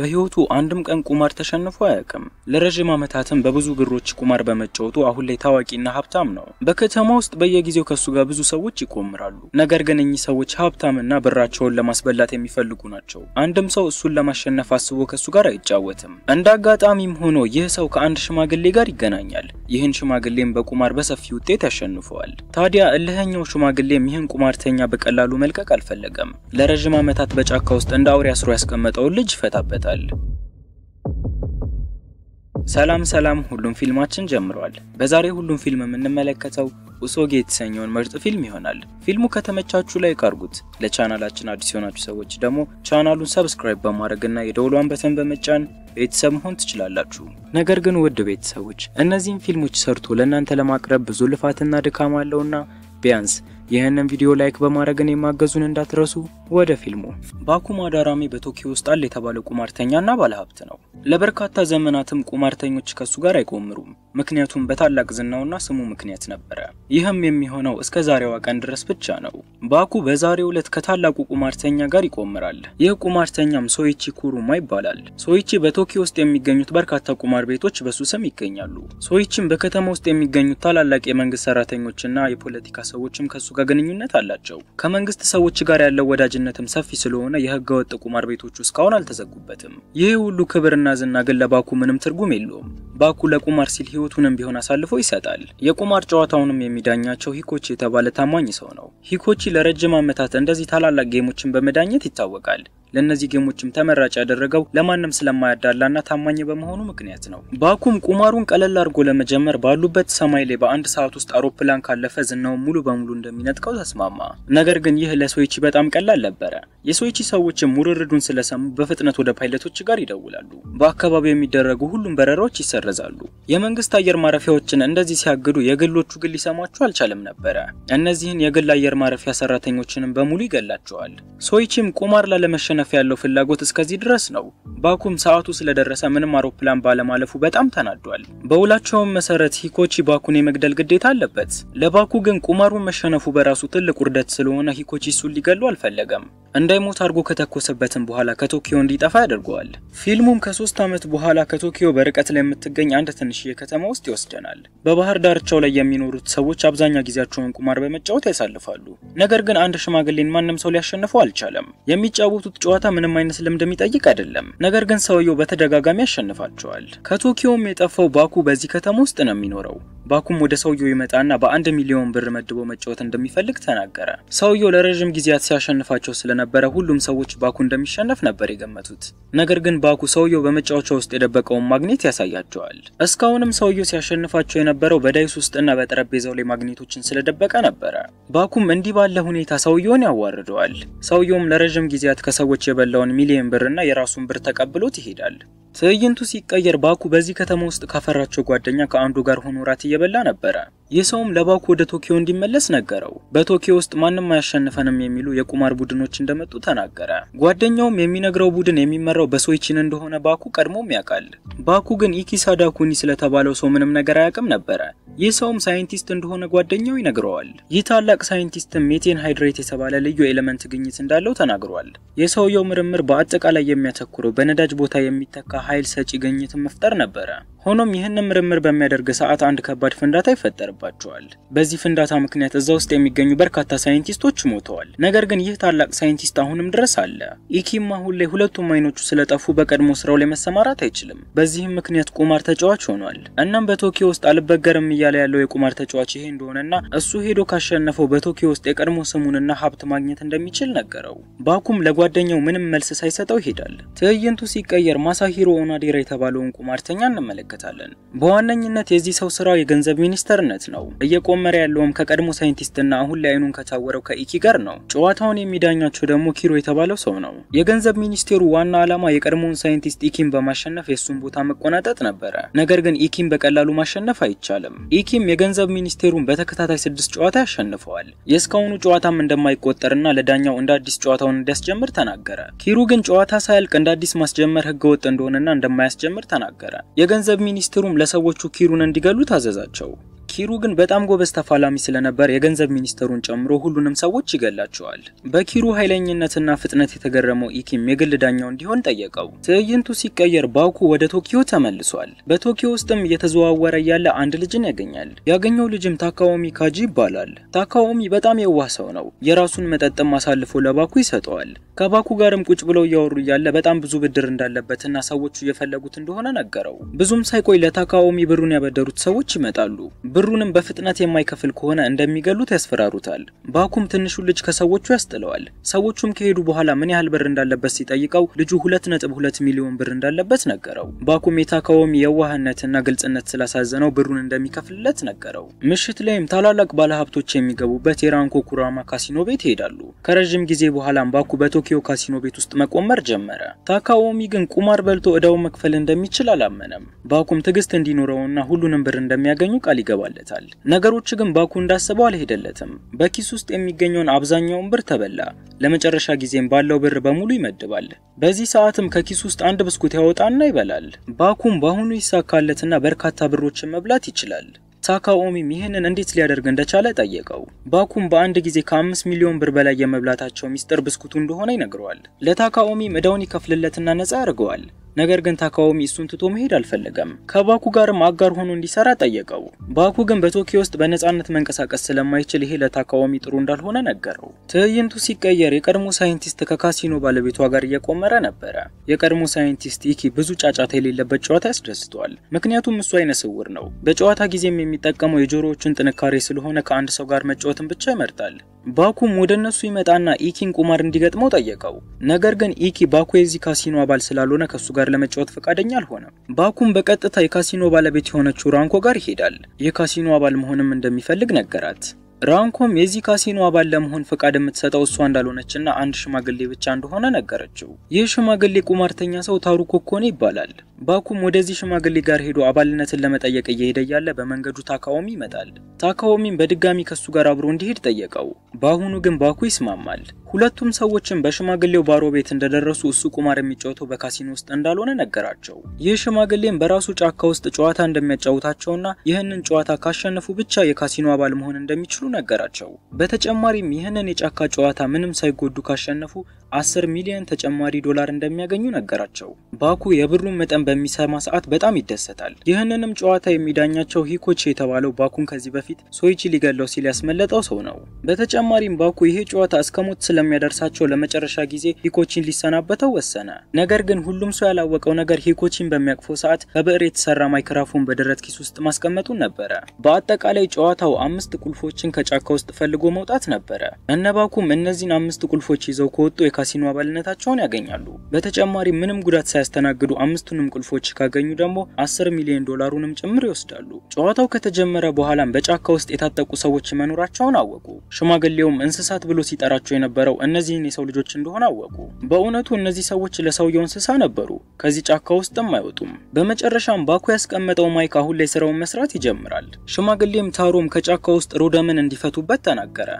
በህይወቱ አንድም ቀን ቁማር ተሸንፎ አያውቅም። ለረዥም ዓመታትም በብዙ ብሮች ቁማር በመጫወቱ አሁን ላይ ታዋቂና ሀብታም ነው። በከተማ ውስጥ በየጊዜው ከሱ ጋር ብዙ ሰዎች ይቆምራሉ። ነገር ግን እኚህ ሰዎች ሀብታምና ብራቸውን ለማስበላት የሚፈልጉ ናቸው። አንድም ሰው እሱን ለማሸነፍ አስቦ ከሱ ጋር አይጫወትም። እንደ አጋጣሚም ሆኖ ይህ ሰው ከአንድ ሽማግሌ ጋር ይገናኛል። ይህን ሽማግሌም በቁማር በሰፊ ውጤት ያሸንፈዋል። ታዲያ እልህኛው ሽማግሌም ይህን ቁማርተኛ በቀላሉ መልቀቅ አልፈለገም። ለረዥም ዓመታት በጫካ ውስጥ እንደ አውሬ አስሮ ያስቀመጠውን ልጅ ይፈታበታል። ይደመጣል። ሰላም ሰላም፣ ሁሉም ፊልማችን ጀምሯል። በዛሬ ሁሉም ፊልም የምንመለከተው ኡሶጌ የተሰኘውን ምርጥ ፊልም ይሆናል። ፊልሙ ከተመቻችሁ ላይ ካርጉት ለቻናላችን አዲስ የሆናችሁ ሰዎች ደግሞ ቻናሉን ሰብስክራይብ በማድረግና የደውሏን በተን በመጫን ቤተሰብ መሆን ትችላላችሁ። ነገር ግን ውድ ቤተሰቦች እነዚህን ፊልሞች ሰርቶ ለእናንተ ለማቅረብ ብዙ ልፋትና ድካም አለውና ቢያንስ ይህንን ቪዲዮ ላይክ በማድረግ እኔ ማገዙን እንዳትረሱ። ወደ ፊልሙ። ባኩ ማዳራሜ በቶኪዮ ውስጥ አለ የተባለ ቁማርተኛና ባለሀብት ነው። ለበርካታ ዘመናትም ቁማርተኞች ከሱ ጋር አይቆምሩም። ምክንያቱም በታላቅ ዝናውና ስሙ ምክንያት ነበረ። ይህም የሚሆነው እስከ ዛሬዋ ቀን ድረስ ብቻ ነው። ባኩ በዛሬው ዕለት ከታላቁ ቁማርተኛ ጋር ይቆምራል። ይህ ቁማርተኛም ሶይቺ ኩሩማ ይባላል። ሶይቺ በቶኪዮ ውስጥ የሚገኙት በርካታ ቁማር ቤቶች በሱ ስም ይገኛሉ። ሶይቺም በከተማ ውስጥ የሚገኙት ታላላቅ የመንግስት ሰራተኞችና የፖለቲካ ሰዎችም ከሱ ጋር ግንኙነት አላቸው። ከመንግስት ሰዎች ጋር ያለው ወዳጅነትም ሰፊ ስለሆነ የህገወጥ ቁማር ቤቶቹ እስካሁን አልተዘጉበትም። ይህ ሁሉ ክብርና ዝና ግን ለባኩ ምንም ትርጉም የለውም። ባኩ ለቁማር ሲል ህይወቱንም ቢሆን አሳልፎ ይሰጣል። የቁማር ጨዋታውንም የሚዳኛቸው ሂኮቺ የተባለ ታማኝ ሰው ነው። ሂኮቺ ለረጅም ዓመታት እንደዚህ ታላላቅ ጌሞችን በመዳኘት ይታወቃል። ለእነዚህ ጌሞችም ተመራጭ ያደረገው ለማንም ስለማያዳላና ታማኝ በመሆኑ ምክንያት ነው። ባኩም ቁማሩን ቀለል አድርጎ ለመጀመር ባሉበት ሰማይ ላይ በአንድ ሰዓት ውስጥ አውሮፕላን ካለፈ ዝናውን ሙሉ በሙሉ እንደሚነጥቀው ተስማማ። ነገር ግን ይህ ለሶይቺ በጣም ቀላል ነበረ። የሶይቺ ሰዎችም ውርርዱን ስለሰሙ በፍጥነት ወደ ፓይለቶች ጋር ይደውላሉ። በአካባቢው የሚደረጉ ሁሉም በረራዎች ይሰረዛሉ። የመንግስት አየር ማረፊያዎችን እንደዚህ ሲያግዱ የግሎቹ ግን ሊሰሟቸው አልቻለም ነበረ። እነዚህን የግል አየር ማረፊያ ሰራተኞችንም በሙሉ ይገላቸዋል። ሶይቺም ቁማር ላለመሸነፍ ለመሸነፍ ያለው ፍላጎት እስከዚህ ድረስ ነው። ባኩም ሰዓቱ ስለደረሰ ምንም አውሮፕላን ባለማለፉ በጣም ተናዷል። በውላቸውም መሰረት ሂኮቺ ባኩን የመግደል ግዴታ አለበት። ለባኩ ግን ቁማሩን መሸነፉ በራሱ ትልቅ ውርደት ስለሆነ ሂኮቺ እሱን ሊገሉ አልፈለገም። እንዳይሞት አድርጎ ከተኮሰበትም በኋላ ከቶኪዮ እንዲጠፋ ያደርገዋል። ፊልሙም ከሶስት ዓመት በኋላ ከቶኪዮ በርቀት ላይ የምትገኝ አንድ ትንሽዬ ከተማ ውስጥ ይወስደናል። በባህር ዳርቻው ላይ የሚኖሩት ሰዎች አብዛኛው ጊዜያቸውን ቁማር በመጫወት ያሳልፋሉ። ነገር ግን አንድ ሽማግሌን ማንም ሰው ሊያሸንፈው አልቻለም። የሚጫወቱት ጨዋታ ምንም አይነት ልምድ የሚጠይቅ አይደለም። ነገር ግን ሰውየው በተደጋጋሚ ያሸንፋቸዋል። ከቶኪዮም የጠፋው ባኩ በዚህ ከተማ ውስጥ ነው የሚኖረው። ባኩም ወደ ሰውየው ይመጣና በአንድ ሚሊዮን ብር መድቦ መጫወት እንደሚፈልግ ተናገረ። ሰውየው ለረዥም ጊዜያት ሲያሸንፋቸው ስለነበረ ሁሉም ሰዎች ባኩ እንደሚሸነፍ ነበር የገመቱት። ነገር ግን ባኩ ሰውየው በመጫወቻ ውስጥ የደበቀውን ማግኔት ያሳያቸዋል። እስካሁንም ሰውየው ሲያሸንፋቸው የነበረው በዳይስ ውስጥና በጠረጴዛው ላይ ማግኔቶችን ስለደበቀ ነበረ። ባኩም እንዲህ ባለ ሁኔታ ሰውየውን ያዋርደዋል። ሰውየውም ለረዥም ጊዜያት ከሰዎች የበላውን ሚሊዮን ብርና የራሱን ብር ተቀብሎት ይሄዳል። ትዕይንቱ ሲቀየር ባኩ በዚህ ከተማ ውስጥ ካፈራቸው ጓደኛ ከአንዱ ጋር ሆኖ ራት እየበላ ነበረ። ይህ ሰውም ለባኩ ወደ ቶኪዮ እንዲመለስ ነገረው። በቶኪዮ ውስጥ ማንም አያሸንፈንም የሚሉ የቁማር ቡድኖች እንደመጡ ተናገረ። ጓደኛውም የሚነግረው ቡድን የሚመራው በሶይቺን እንደሆነ ባኩ ቀድሞም ያውቃል። ባኩ ግን ኢኪሳዳ ኩኒ ስለተባለው ሰው ምንም ነገር አያውቅም ነበረ። ይህ ሰውም ሳይንቲስት እንደሆነ ጓደኛው ይነግረዋል። ይህ ታላቅ ሳይንቲስትም ሜቴን ሃይድሬት የተባለ ልዩ ኤሌመንት ግኝት እንዳለው ተናግሯል። የሰውየው ምርምር በአጠቃላይ የሚያተኩረው በነዳጅ ቦታ የሚተካ ኃይል ሰጪ ግኝትን መፍጠር ነበረ። ሆኖም ይህንን ምርምር በሚያደርግ ሰዓት አንድ ከባድ ፍንዳታ ይፈጠርባል። ደርሶባቸዋል። በዚህ ፍንዳታ ምክንያት እዛ ውስጥ የሚገኙ በርካታ ሳይንቲስቶች ሞተዋል። ነገር ግን ይህ ታላቅ ሳይንቲስት አሁንም ድረስ አለ። ኢኪም አሁን ላይ ሁለቱም አይኖቹ ስለጠፉ በቀድሞ ስራው ላይ መሰማራት አይችልም። በዚህም ምክንያት ቁማር ተጫዋች ሆኗል። እናም በቶኪዮ ውስጥ አልበገርም እያለ ያለው የቁማር ተጫዋች ይሄ እንደሆነና እሱ ሄዶ ካሸነፈው በቶኪዮ ውስጥ የቀድሞ ስሙንና ሀብት ማግኘት እንደሚችል ነገረው። ባኩም ለጓደኛው ምንም መልስ ሳይሰጠው ይሄዳል። ትዕይንቱ ሲቀየር ማሳሂሮ ኦናዴራ የተባለውን ቁማርተኛ እንመለከታለን። በዋነኝነት የዚህ ሰው ስራ የገንዘብ ሚኒስተርነት ማለት ነው። እየቆመረ ያለውም ከቀድሞ ሳይንቲስትና አሁን ላይ አይኑን ከታወረው ከኢኪ ጋር ነው። ጨዋታውን የሚዳኛቸው ደግሞ ኪሮ የተባለው ሰው ነው። የገንዘብ ሚኒስቴሩ ዋና ዓላማ የቀድሞውን ሳይንቲስት ኢኪን በማሸነፍ የእሱን ቦታ መቆናጠጥ ነበረ። ነገር ግን ኢኪን በቀላሉ ማሸነፍ አይቻልም። ኢኪም የገንዘብ ሚኒስቴሩን በተከታታይ ስድስት ጨዋታ ያሸንፈዋል። የእስካሁኑ ጨዋታም እንደማይቆጠርና ለዳኛው እንደ አዲስ ጨዋታውን እንዲያስጀምር ተናገረ። ኪሩ ግን ጨዋታ ሳያልቅ እንደ አዲስ ማስጀመር ህገወጥ እንደሆነና እንደማያስጀምር ተናገረ። የገንዘብ ሚኒስትሩም ለሰዎቹ ኪሩን እንዲገሉ ታዘዛቸው። ኪሩ ግን በጣም ጎበዝ ተፋላሚ ስለነበር የገንዘብ ሚኒስተሩን ጨምሮ ሁሉንም ሰዎች ይገላቸዋል። በኪሩ ኃይለኝነትና ፍጥነት የተገረመው ኢኪም የግል ዳኛው እንዲሆን ጠየቀው። ትዕይንቱ ሲቀየር ባኩ ወደ ቶኪዮ ተመልሷል። በቶኪዮ ውስጥም እየተዘዋወረ ያለ አንድ ልጅን ያገኛል። ያገኘው ልጅም ታካኦሚ ካጂ ይባላል። ታካኦሚ በጣም የዋህ ሰው ነው። የራሱን መጠጥም አሳልፎ ለባኩ ይሰጠዋል። ከባኩ ጋርም ቁጭ ብለው እያወሩ እያለ በጣም ብዙ ብድር እንዳለበትና ሰዎቹ እየፈለጉት እንደሆነ ነገረው። ብዙም ሳይቆይ ለታካኦሚ ብሩን ያበደሩት ሰዎች ይመጣሉ። ብሩንም በፍጥነት የማይከፍል ከሆነ እንደሚገሉት ያስፈራሩታል። ባኩም ትንሹ ልጅ ከሰዎቹ ያስጥለዋል። ሰዎቹም ከሄዱ በኋላ ምን ያህል ብር እንዳለበት ሲጠይቀው ልጁ 2.2 ሚሊዮን ብር እንዳለበት ነገረው። ባኩም የታከውም የዋህነትና ግልጽነት ስላሳዘነው ብሩን እንደሚከፍልለት ነገረው። ምሽት ላይም ታላላቅ ባለሀብቶች የሚገቡበት የራንኮ ኩራማ ካሲኖ ቤት ይሄዳሉ። ከረዥም ጊዜ በኋላም ባኩ በቶኪዮ ካሲኖ ቤት ውስጥ መቆመር ጀመረ። ታካዎሚ ግን ቁማር በልቶ እዳው መክፈል እንደሚችል አላመነም። ባኩም ትዕግስት እንዲኖረውና ሁሉንም ብር እንደሚያገኙ ቃል ይገባል። ይመጣለታል። ነገሮች ግን ባኩ እንዳሰበው አልሄደለትም። በኪስ ውስጥ የሚገኘውን አብዛኛውን ብር ተበላ። ለመጨረሻ ጊዜም ባለው ብር በሙሉ ይመድባል። በዚህ ሰዓትም ከኪስ ውስጥ አንድ ብስኩት ያወጣና ይበላል። ባኩም በአሁኑ ይሳካለትና በርካታ ብሮችን መብላት ይችላል። ታካኦሚም ይህንን እንዴት ሊያደርግ እንደቻለ ጠየቀው። ባኩም በአንድ ጊዜ ከአምስት ሚሊዮን ብር በላይ የመብላታቸው ሚስጥር ብስኩቱ እንደሆነ ይነግረዋል። ለታካኦሚም እዳውን ይከፍልለትና ነጻ ያደርገዋል። ነገር ግን ታካዋሚ እሱን ትቶ መሄድ አልፈለገም። ከባኩ ጋርም አጋር ሆኖ እንዲሰራ ጠየቀው። ባኩ ግን በቶኪዮ ውስጥ በነፃነት መንቀሳቀስ ስለማይችል ይሄ ለታካዎሚ ጥሩ እንዳልሆነ ነገረው። ትዕይንቱ ሲቀየር የቀድሞ ሳይንቲስት ከካሲኖ ባለቤቷ ጋር እየቆመረ ነበረ። የቀድሞ ሳይንቲስት ኢኪ ብዙ ጫጫታ የሌለበት ጨዋታ ያስደስተዋል። ምክንያቱም እሱ አይነ ስውር ነው። በጨዋታ ጊዜም የሚጠቀመው የጆሮዎቹን ጥንካሬ ስለሆነ ከአንድ ሰው ጋር መጫወትን ብቻ ይመርጣል። ባኩም ወደ እነሱ ይመጣና ኢኪን ቁማር እንዲገጥመው ጠየቀው። ነገር ግን ኢኪ ባኩ የዚህ ካሲኖ አባል ስላልሆነ ከሱ ጋር ለመጫወት ፈቃደኛ አልሆነም። ባኩም በቀጥታ የካሲኖ ባለቤት የሆነችው ራንኮ ጋር ይሄዳል። የካሲኖ አባል መሆንም እንደሚፈልግ ነገራት። ራንኮም የዚህ ካሲኖ አባል ለመሆን ፈቃድ የምትሰጠው እሷ እንዳልሆነችና አንድ ሽማግሌ ብቻ እንደሆነ ነገረችው። ይህ ሽማግሌ ቁማርተኛ ሰው ታሩ ኮኮኔ ይባላል። ባኩም ወደዚህ ሽማግሌ ጋር ሄዶ አባልነትን ለመጠየቅ እየሄደ ያለ በመንገዱ ታካዋሚ ይመጣል። ታካዋሚም በድጋሚ ከሱ ጋር አብሮ እንዲሄድ ጠየቀው። በአሁኑ ግን ባኩ ይስማማል። ሁለቱም ሰዎችን በሽማግሌው ባሮ ቤት እንደደረሱ እሱ ቁማር የሚጫወተው በካሲኖ ውስጥ እንዳልሆነ ነገራቸው። ይህ ሽማግሌም በራሱ ጫካ ውስጥ ጨዋታ እንደሚያጫውታቸውና ይህንን ጨዋታ ካሸነፉ ብቻ የካሲኖ አባል መሆን እንደሚችሉ ነገራቸው። በተጨማሪም ይህንን የጫካ ጨዋታ ምንም ሳይጎዱ ካሸነፉ 10 ሚሊዮን ተጨማሪ ዶላር እንደሚያገኙ ነገራቸው። ባኩ የብሩን መጠን በሚሰማ ሰዓት በጣም ይደሰታል። ይህንንም ጨዋታ የሚዳኛቸው ሂኮቼ የተባለው ባኩን ከዚህ በፊት ሶይቺ ሊገለው ሲል ያስመለጠው ሰው ነው። በተጨማሪም ባኩ ይሄ ጨዋታ እስከ ሞት ስለ እስከሚያደርሳቸው ለመጨረሻ ጊዜ ሂኮቺን ሊሰናበተው ወሰነ። ነገር ግን ሁሉም ሰው ያላወቀው ነገር ሂኮቺን በሚያቅፈው ሰዓት ከብዕር የተሰራ ማይክራፎን በደረት ኪስ ውስጥ ማስቀመጡን ነበረ። በአጠቃላይ ጨዋታው አምስት ቁልፎችን ከጫካ ውስጥ ፈልጎ መውጣት ነበረ። እነባኩም እነዚህን አምስት ቁልፎች ይዘው ከወጡ የካሲኖ አባልነታቸውን ያገኛሉ። በተጨማሪ ምንም ጉዳት ሳያስተናግዱ አምስቱንም ቁልፎች ካገኙ ደግሞ አስር ሚሊዮን ዶላሩንም ጭምር ይወስዳሉ። ጨዋታው ከተጀመረ በኋላም በጫካ ውስጥ የታጠቁ ሰዎች መኖራቸውን አወቁ። ሽማግሌውም እንስሳት ብሎ ሲጠራቸው የነበረው ያገኟቸው እነዚህን የሰው ልጆች እንደሆነ አወቁ። በእውነቱ እነዚህ ሰዎች ለሰውየው እንስሳ ነበሩ። ከዚህ ጫካ ውስጥም አይወጡም። በመጨረሻም ባኩ ያስቀመጠው ማይክ አሁን ላይ ስራውን መስራት ይጀምራል። ሽማግሌም ታሮም ከጫካ ውስጥ ሮደምን እንዲፈቱበት ተናገረ።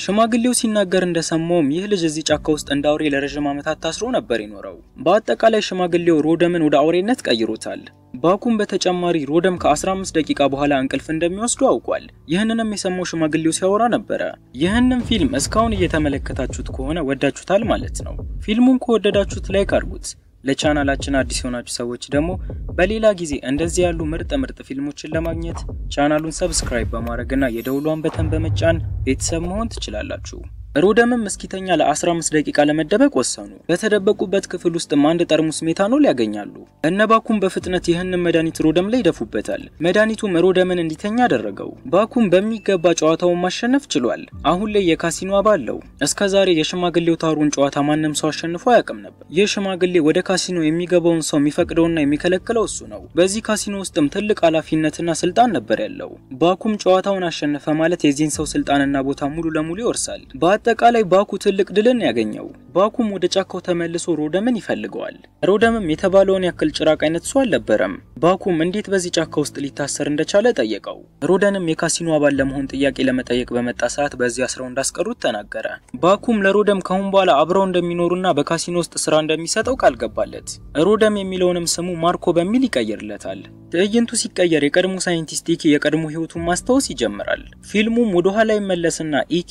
ሽማግሌው ሲናገር እንደሰማውም ይህ ልጅ እዚህ ጫካ ውስጥ እንደ አውሬ ለረዥም ዓመታት ታስሮ ነበር የኖረው። በአጠቃላይ ሽማግሌው ሮደምን ወደ አውሬነት ቀይሮታል። ባኩም በተጨማሪ ሮደም ከ15 ደቂቃ በኋላ እንቅልፍ እንደሚወስዱ አውቋል። ይህንንም የሰማው ሽማግሌው ሲያወራ ነበረ። ይህንም ፊልም እስካሁን እየተመለከታችሁት ከሆነ ወዳችሁታል ማለት ነው። ፊልሙን ከወደዳችሁት ላይክ አድርጉት። ለቻናላችን አዲስ የሆናችሁ ሰዎች ደግሞ በሌላ ጊዜ እንደዚህ ያሉ ምርጥ ምርጥ ፊልሞችን ለማግኘት ቻናሉን ሰብስክራይብ በማድረግና የደውሏን በተን በመጫን ቤተሰብ መሆን ትችላላችሁ። ሮደምም እስኪተኛ ለ15 ደቂቃ ለመደበቅ ወሰኑ። በተደበቁበት ክፍል ውስጥም አንድ ጠርሙስ ሜታኖል ያገኛሉ። እነ ባኩም በፍጥነት ይህንን መድኃኒት ሮደም ላይ ይደፉበታል። መድኃኒቱም ሮደምን እንዲተኛ አደረገው። ባኩም በሚገባ ጨዋታውን ማሸነፍ ችሏል። አሁን ላይ የካሲኖ አባል ነው። እስከ ዛሬ የሽማግሌው ታሩን ጨዋታ ማንም ሰው አሸንፎ አያውቅም ነበር። ይህ ሽማግሌ ወደ ካሲኖ የሚገባውን ሰው የሚፈቅደውና የሚከለክለው እሱ ነው። በዚህ ካሲኖ ውስጥም ትልቅ ኃላፊነትና ስልጣን ነበር ያለው። ባኩም ጨዋታውን አሸነፈ ማለት የዚህን ሰው ስልጣንና ቦታ ሙሉ ለሙሉ ይወርሳል። በአጠቃላይ ባኩ ትልቅ ድልን ያገኘው። ባኩም ወደ ጫካው ተመልሶ ሮደምን ይፈልገዋል። ሮደምም የተባለውን ያክል ጭራቅ አይነት ሰው አልነበረም። ባኩም እንዴት በዚህ ጫካ ውስጥ ሊታሰር እንደቻለ ጠየቀው። ሮደንም የካሲኖ አባል ለመሆን ጥያቄ ለመጠየቅ በመጣ ሰዓት በዚህ አስረው እንዳስቀሩት ተናገረ። ባኩም ለሮደም ካሁን በኋላ አብረው እንደሚኖሩና በካሲኖ ውስጥ ስራ እንደሚሰጠው ቃል ገባለት። ሮደም የሚለውንም ስሙ ማርኮ በሚል ይቀይርለታል። ትዕይንቱ ሲቀየር የቀድሞ ሳይንቲስት ኢኪ የቀድሞ ህይወቱን ማስታወስ ይጀምራል። ፊልሙም ወደኋላ ይመለስና ኢኪ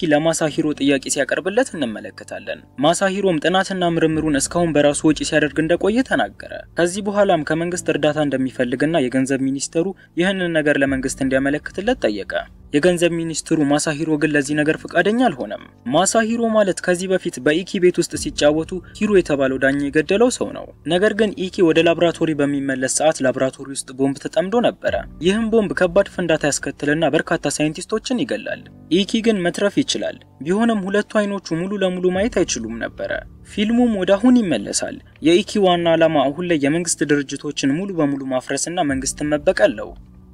ሂሮ ጥያቄ ጥያቄ ሲያቀርብለት እንመለከታለን። ማሳሂሮም ጥናትና ምርምሩን እስካሁን በራሱ ወጪ ሲያደርግ እንደቆየ ተናገረ። ከዚህ በኋላም ከመንግስት እርዳታ እንደሚፈልግና የገንዘብ ሚኒስተሩ ይህንን ነገር ለመንግስት እንዲያመለክትለት ጠየቀ። የገንዘብ ሚኒስትሩ ማሳሂሮ ግን ለዚህ ነገር ፈቃደኛ አልሆነም። ማሳሂሮ ማለት ከዚህ በፊት በኢኪ ቤት ውስጥ ሲጫወቱ ሂሮ የተባለው ዳኛ የገደለው ሰው ነው። ነገር ግን ኢኪ ወደ ላብራቶሪ በሚመለስ ሰዓት ላብራቶሪ ውስጥ ቦምብ ተጠምዶ ነበረ። ይህም ቦምብ ከባድ ፍንዳታ ያስከትልና በርካታ ሳይንቲስቶችን ይገላል። ኢኪ ግን መትረፍ ይችላል። ቢሆንም ሁለቱ አይኖቹ ሙሉ ለሙሉ ማየት አይችሉም ነበረ። ፊልሙም ወደ አሁን ይመለሳል። የኢኪ ዋና ዓላማ አሁን ላይ የመንግስት ድርጅቶችን ሙሉ በሙሉ ማፍረስና መንግስትን መበቀል ነው።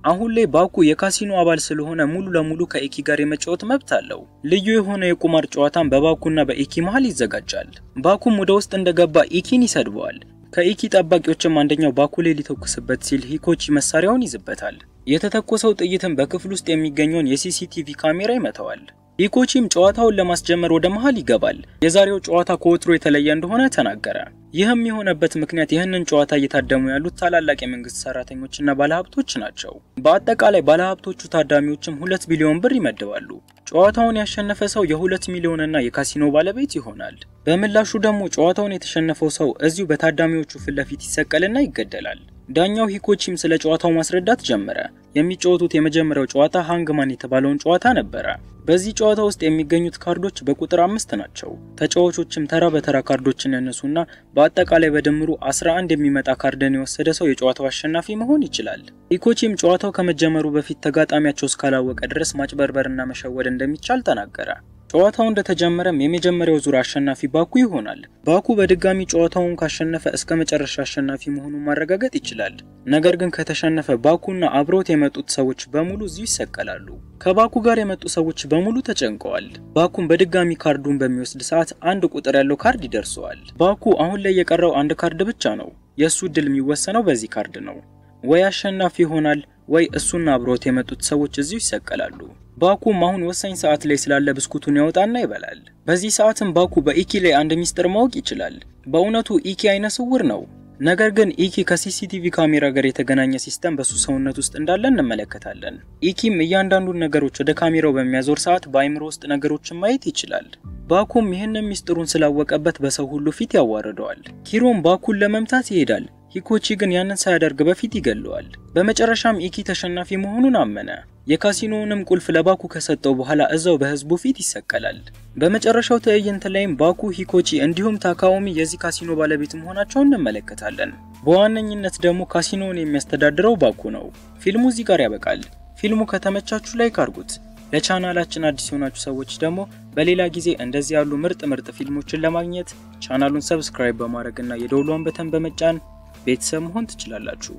አሁን ላይ ባኩ የካሲኖ አባል ስለሆነ ሙሉ ለሙሉ ከኢኪ ጋር የመጫወት መብት አለው። ልዩ የሆነ የቁማር ጨዋታን በባኩና በኢኪ መሀል ይዘጋጃል። ባኩም ወደ ውስጥ እንደገባ ኢኪን ይሰድበዋል። ከኢኪ ጠባቂዎችም አንደኛው ባኩ ላይ ሊተኩስበት ሲል ሂኮቺ መሳሪያውን ይዝበታል። የተተኮሰው ጥይትም በክፍል ውስጥ የሚገኘውን የሲሲቲቪ ካሜራ ይመታዋል። ኢኮቺም ጨዋታውን ለማስጀመር ወደ መሃል ይገባል። የዛሬው ጨዋታ ከወትሮ የተለየ እንደሆነ ተናገረ። ይህም የሆነበት ምክንያት ይህንን ጨዋታ እየታደሙ ያሉት ታላላቅ የመንግስት ሰራተኞችና ባለሀብቶች ናቸው። በአጠቃላይ ባለሀብቶቹ ታዳሚዎችም ሁለት ቢሊዮን ብር ይመድባሉ። ጨዋታውን ያሸነፈ ሰው የሁለት ሚሊዮንና የካሲኖ ባለቤት ይሆናል። በምላሹ ደግሞ ጨዋታውን የተሸነፈው ሰው እዚሁ በታዳሚዎቹ ፊት ለፊት ይሰቀልና ይገደላል። ዳኛው ሂኮቺም ስለ ጨዋታው ማስረዳት ጀመረ። የሚጫወቱት የመጀመሪያው ጨዋታ ሃንግማን የተባለውን ጨዋታ ነበረ። በዚህ ጨዋታ ውስጥ የሚገኙት ካርዶች በቁጥር አምስት ናቸው። ተጫዋቾችም ተራ በተራ ካርዶችን ያነሱና በአጠቃላይ በድምሩ 11 የሚመጣ ካርድን የወሰደ ሰው የጨዋታው አሸናፊ መሆን ይችላል። ኢኮቺም ጨዋታው ከመጀመሩ በፊት ተጋጣሚያቸው እስካላወቀ ድረስ ማጭበርበርና መሸወድ እንደሚቻል ተናገረ። ጨዋታው እንደተጀመረም የመጀመሪያው ዙር አሸናፊ ባኩ ይሆናል። ባኩ በድጋሚ ጨዋታውን ካሸነፈ እስከ መጨረሻ አሸናፊ መሆኑን ማረጋገጥ ይችላል። ነገር ግን ከተሸነፈ ባኩና አብሮት የመጡት ሰዎች በሙሉ እዚሁ ይሰቀላሉ። ከባኩ ጋር የመጡ ሰዎች በሙሉ ተጨንቀዋል። ባኩን በድጋሚ ካርዱን በሚወስድ ሰዓት አንድ ቁጥር ያለው ካርድ ይደርሰዋል። ባኩ አሁን ላይ የቀረው አንድ ካርድ ብቻ ነው። የእሱ ድል የሚወሰነው በዚህ ካርድ ነው። ወይ አሸናፊ ይሆናል ወይ እሱና አብሮት የመጡት ሰዎች እዚሁ ይሰቀላሉ። ባኩም አሁን ወሳኝ ሰዓት ላይ ስላለ ብስኩቱን ያወጣና ይበላል። በዚህ ሰዓትም ባኩ በኢኪ ላይ አንድ ሚስጥር ማወቅ ይችላል። በእውነቱ ኢኪ አይነ ስውር ነው። ነገር ግን ኢኪ ከሲሲቲቪ ካሜራ ጋር የተገናኘ ሲስተም በሱ ሰውነት ውስጥ እንዳለ እንመለከታለን። ኢኪም እያንዳንዱን ነገሮች ወደ ካሜራው በሚያዞር ሰዓት በአይምሮ ውስጥ ነገሮችን ማየት ይችላል። ባኩም ይህንን ሚስጥሩን ስላወቀበት በሰው ሁሉ ፊት ያዋርደዋል። ኪሮም ባኩን ለመምታት ይሄዳል። ሂኮቺ ግን ያንን ሳያደርግ በፊት ይገለዋል። በመጨረሻም ኢኪ ተሸናፊ መሆኑን አመነ። የካሲኖውንም ቁልፍ ለባኩ ከሰጠው በኋላ እዛው በህዝቡ ፊት ይሰቀላል። በመጨረሻው ትዕይንት ላይም ባኩ፣ ሂኮቺ እንዲሁም ታካኦሚ የዚህ ካሲኖ ባለቤት መሆናቸውን እንመለከታለን። በዋነኝነት ደግሞ ካሲኖውን የሚያስተዳድረው ባኩ ነው። ፊልሙ እዚህ ጋር ያበቃል። ፊልሙ ከተመቻችሁ ላይክ አድርጉት። ለቻናላችን አዲስ የሆናችሁ ሰዎች ደግሞ በሌላ ጊዜ እንደዚህ ያሉ ምርጥ ምርጥ ፊልሞችን ለማግኘት ቻናሉን ሰብስክራይብ በማድረግና የደውሏን በተን በመጫን ቤተሰብ መሆን ትችላላችሁ።